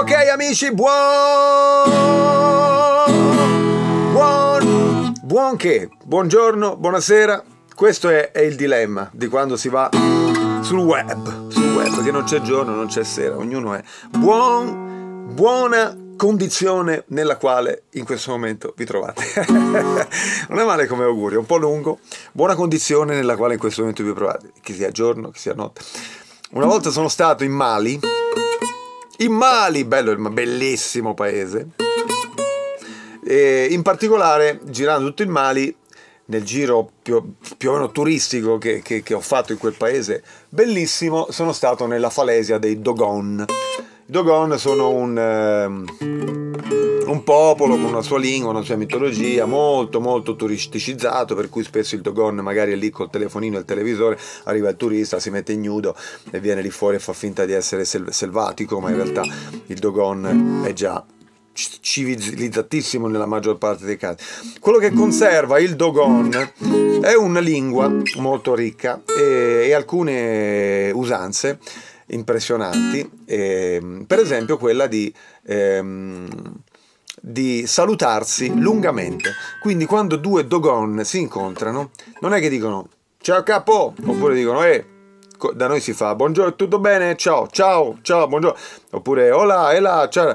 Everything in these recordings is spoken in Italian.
Ok amici, buon... Buon... Buon che? Buongiorno, buonasera. Questo è, è il dilemma di quando si va sul web. Sul web, perché non c'è giorno, non c'è sera, ognuno è. Buon... Buona condizione nella quale in questo momento vi trovate. non è male come augurio, un po' lungo. Buona condizione nella quale in questo momento vi trovate, che sia giorno, che sia notte. Una volta sono stato in Mali in Mali, bello, bellissimo paese. E in particolare, girando tutto il Mali, nel giro più, più o meno turistico che, che, che, ho fatto in quel paese, bellissimo, sono stato nella falesia dei Dogon. I Dogon sono un... Eh, un popolo con una sua lingua, una sua mitologia, molto molto turisticizzato, per cui spesso il Dogon magari è lì col telefonino e il televisore, arriva il turista, si mette ignudo e viene lì fuori e fa finta di essere selvatico, ma in realtà il Dogon è già civilizzatissimo nella maggior parte dei casi. Quello che conserva il Dogon è una lingua molto ricca e, e alcune usanze impressionanti, e, ehm, per esempio quella di ehm, di salutarsi lungamente. Quindi quando due dogon si incontrano, non è che dicono ciao capo, oppure dicono eh, da noi si fa buongiorno, tutto bene, ciao, ciao, ciao, buongiorno, oppure hola, e là, ciao.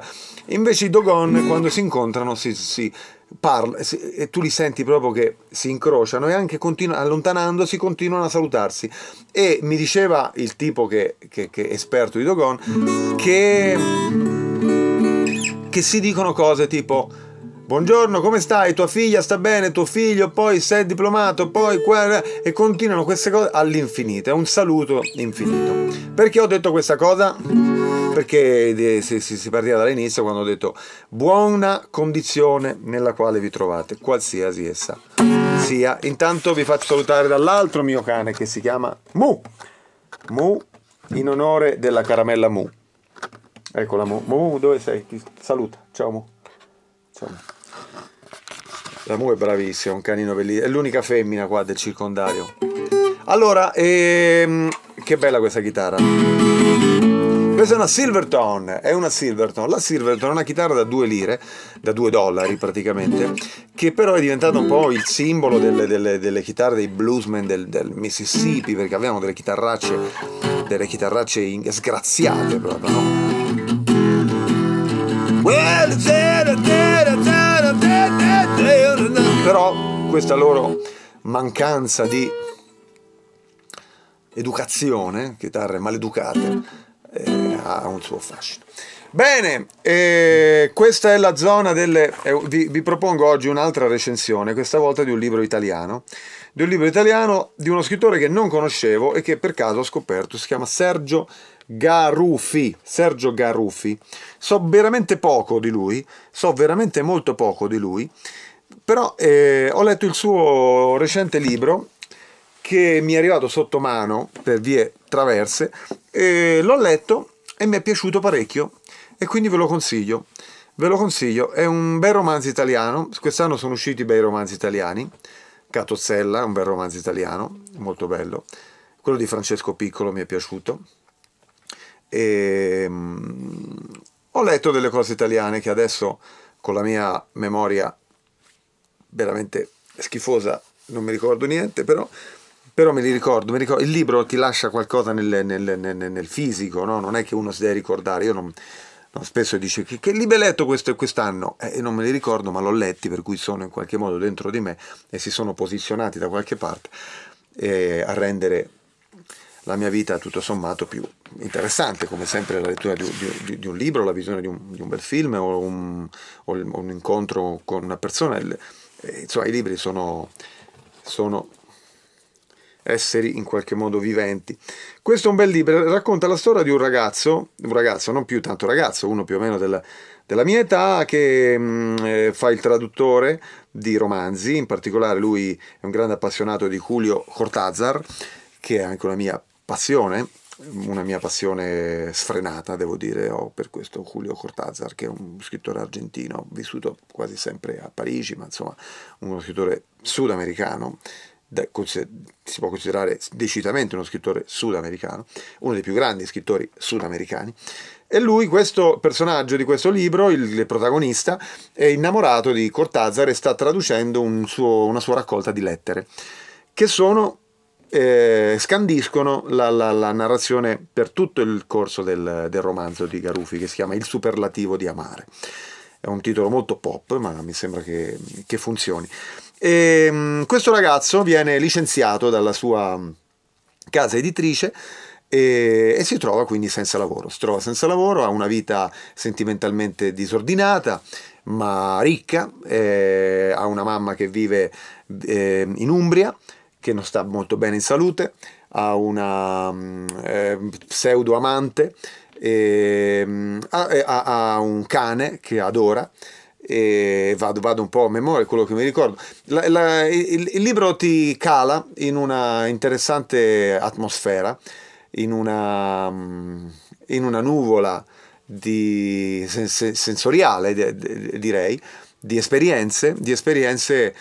Invece i dogon quando si incontrano si, si parla, si, e tu li senti proprio che si incrociano e anche continu- allontanandosi continuano a salutarsi. E mi diceva il tipo che, che, che è esperto di dogon che che si dicono cose tipo Buongiorno, come stai? Tua figlia sta bene, tuo figlio, poi sei diplomato, poi qua eh", e continuano queste cose all'infinito, è un saluto infinito. Perché ho detto questa cosa? Perché eh, si, si partiva dall'inizio quando ho detto buona condizione nella quale vi trovate, qualsiasi essa sia. Intanto vi faccio salutare dall'altro mio cane che si chiama Mu. Mu in onore della caramella Mu. Eccola Mo. Mo, dove sei? Ti saluta. Ciao Mo. Ciao Mo. La Mu è bravissima, è un canino bellissimo. È l'unica femmina qua del circondario. Allora, ehm, che bella questa chitarra. Questa è una Silverton, è una Silverton. La Silverton è una chitarra da 2 lire, da 2 dollari praticamente, che però è diventata un po' il simbolo delle, delle, delle chitarre dei bluesmen del, del, Mississippi, perché avevamo delle chitarracce, delle chitarracce sgraziate proprio, no? Però questa loro mancanza di educazione, chitarre maleducate, eh, ha un suo fascino. Bene, eh, questa è la zona delle... Eh, vi, vi propongo oggi un'altra recensione, questa volta di un libro italiano di un libro italiano di uno scrittore che non conoscevo e che per caso ho scoperto, si chiama Sergio Garufi, Sergio Garufi. So veramente poco di lui, so veramente molto poco di lui, però eh, ho letto il suo recente libro che mi è arrivato sotto mano per vie traverse, e l'ho letto e mi è piaciuto parecchio e quindi ve lo consiglio. Ve lo consiglio, è un bel romanzo italiano, quest'anno sono usciti bei romanzi italiani, Catozzella, un bel romanzo italiano, molto bello. Quello di Francesco Piccolo mi è piaciuto. E, ehm, mh, ho letto delle cose italiane che adesso con la mia memoria veramente schifosa non mi ricordo niente, però, però me li ricordo, mi ricordo. Il libro ti lascia qualcosa nel, nel, nel, nel fisico, no? non è che uno si deve ricordare. Io non, No, spesso dice che, che libri hai letto questo eh, e quest'anno? E eh, non me li ricordo, ma l'ho letti, per cui sono in qualche modo dentro di me e si sono posizionati da qualche parte eh, a rendere la mia vita tutto sommato più interessante, come sempre la lettura di, di, di un libro, la visione di un, di un bel film o un, o un, incontro con una persona. Eh, insomma, i libri sono, sono esseri in qualche modo viventi. Questo è un bel libro, racconta la storia di un ragazzo, un ragazzo non più tanto ragazzo, uno più o meno della, della mia età, che mh, mm, eh, fa il traduttore di romanzi, in particolare lui è un grande appassionato di Julio Cortázar, che è anche una mia passione, una mia passione sfrenata, devo dire, ho per questo Julio Cortázar, che è un scrittore argentino, vissuto quasi sempre a Parigi, ma insomma uno scrittore sudamericano si può considerare decisamente uno scrittore sudamericano, uno dei più grandi scrittori sudamericani. E lui, questo personaggio di questo libro, il protagonista, è innamorato di Cortázar e sta traducendo un suo, una sua raccolta di lettere, che sono, eh, scandiscono la, la, la, narrazione per tutto il corso del, del romanzo di Garufi, che si chiama Il superlativo di amare è un titolo molto pop, ma mi sembra che, che funzioni. E, ehm, questo ragazzo viene licenziato dalla sua mm, casa editrice e, e, si trova quindi senza lavoro. Si trova senza lavoro, ha una vita sentimentalmente disordinata, ma ricca, eh, ha una mamma che vive eh, in Umbria, che non sta molto bene in salute, ha una mm, eh, pseudo amante e, ehm, ha, eh, ha, ha un cane che adora e vado, vado, un po' a memoria quello che mi ricordo. La, la, il, il, libro ti cala in una interessante atmosfera, in una, mm, in una nuvola di, sensoriale, direi, di esperienze, di esperienze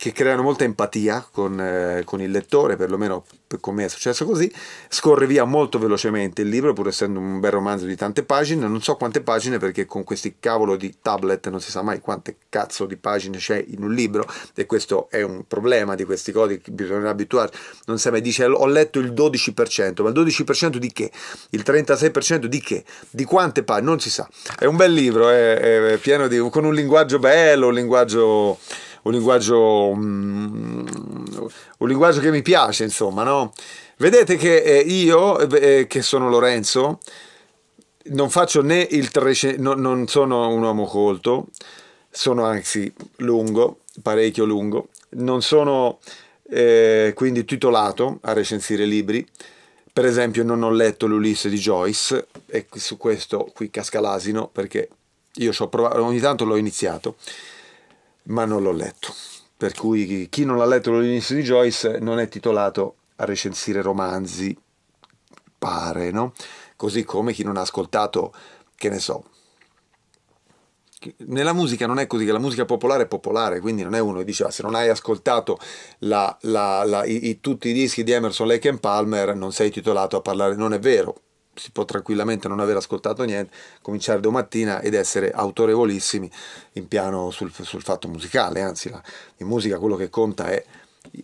che creano molta empatia con, eh, con il lettore, perlomeno con me è successo così, scorre via molto velocemente il libro, pur essendo un bel romanzo di tante pagine, non so quante pagine perché con questi cavolo di tablet non si sa mai quante cazzo di pagine c'è in un libro e questo è un problema di questi codici, bisogna abituarsi, non si mai dice ho letto il 12%, ma il 12% di che? Il 36% di che? Di quante pagine? Non si sa. È un bel libro, è, è pieno di, con un linguaggio bello, un linguaggio un linguaggio, um, un linguaggio che mi piace, insomma, no? Vedete che eh, io, eh, eh che sono Lorenzo, non faccio né il trecento, no, non sono un uomo colto, sono anzi lungo, parecchio lungo, non sono eh, quindi titolato a recensire libri, per esempio non ho letto l'Ulisse di Joyce e su questo qui casca l'asino perché io ci ho provato, ogni tanto l'ho iniziato ma non l'ho letto. Per cui chi non ha letto l'inizio di Joyce non è titolato a recensire romanzi, pare, no? Così come chi non ha ascoltato, che ne so. Nella musica non è così, che la musica popolare è popolare, quindi non è uno che dice ah, se non hai ascoltato la, la, la, i, i, tutti i dischi di Emerson, Lake and Palmer non sei titolato a parlare, non è vero, si può tranquillamente non aver ascoltato niente, cominciare domattina ed essere autorevolissimi in piano sul, sul fatto musicale, anzi la, in musica quello che conta è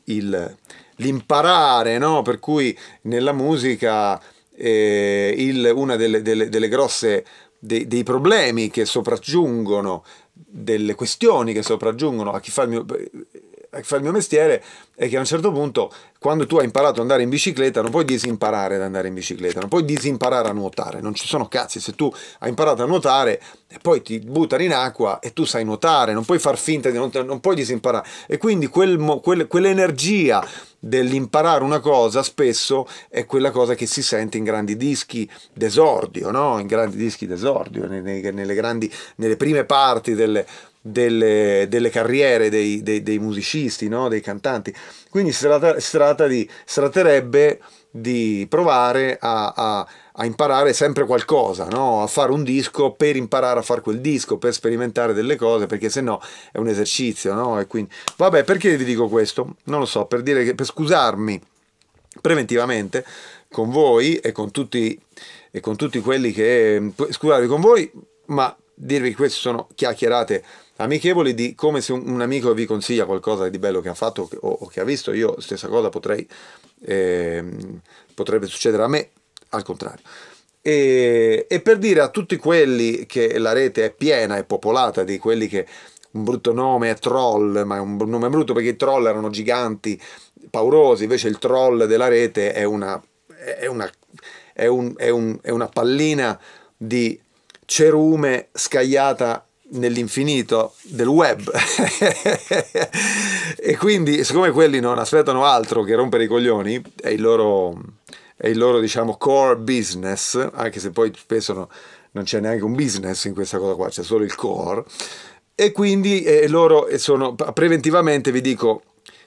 il, l'imparare, no? per cui nella musica eh, il, una delle, delle, delle grosse, dei, dei problemi che sopraggiungono delle questioni che sopraggiungono a chi fa il mio eh, fa il mio mestiere è che a un certo punto quando tu hai imparato ad andare in bicicletta non puoi disimparare ad andare in bicicletta, non puoi disimparare a nuotare, non ci sono cazzi, se tu hai imparato a nuotare e poi ti buttano in acqua e tu sai nuotare, non puoi far finta di non, non puoi disimparare e quindi quel, quel, quell'energia dell'imparare una cosa spesso è quella cosa che si sente in grandi dischi d'esordio, no? in grandi dischi d'esordio, nelle, nelle, grandi, nelle prime parti delle delle, delle carriere dei, dei, dei musicisti, no? dei cantanti. Quindi si, tratta, si, tratta di, si tratterebbe di provare a, a, a imparare sempre qualcosa, no? a fare un disco per imparare a fare quel disco, per sperimentare delle cose, perché se no è un esercizio. No? E quindi... Vabbè, perché vi dico questo? Non lo so, per, dire che, per scusarmi preventivamente con voi e con tutti, e con tutti quelli che... scusate con voi, ma dirvi che queste sono chiacchierate amichevoli di come se un, amico vi consiglia qualcosa di bello che ha fatto o, o che ha visto, io stessa cosa potrei, eh, potrebbe succedere a me, al contrario. E, e, per dire a tutti quelli che la rete è piena e popolata di quelli che un brutto nome è troll, ma è un nome brutto perché i troll erano giganti, paurosi, invece il troll della rete è una, è una, è un, è un, una pallina di cerume scagliata nell'infinito del web e quindi siccome quelli non aspettano altro che rompere i coglioni è il loro, è il loro diciamo core business anche se poi spesso no, non c'è neanche un business in questa cosa qua c'è solo il core e quindi eh, loro sono preventivamente vi dico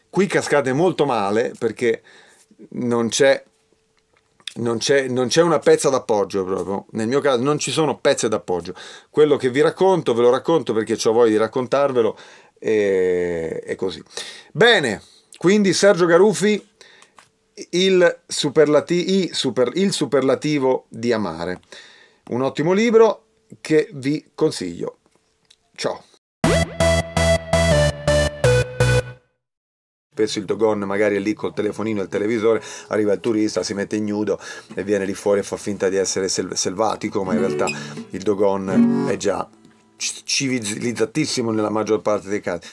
qui cascate molto male perché non c'è non c'è, non c'è una pezza d'appoggio proprio, nel mio caso non ci sono pezze d'appoggio. Quello che vi racconto ve lo racconto perché ho voglia di raccontarvelo e, e così. Bene, quindi Sergio Garufi, il, superlati, super, il superlativo di amare. Un ottimo libro che vi consiglio. Ciao. spesso il Dogon magari è lì col telefonino e il televisore, arriva il turista, si mette ignudo e viene lì fuori e fa finta di essere sel- selvatico, ma in realtà il Dogon è già civilizzatissimo nella maggior parte dei casi.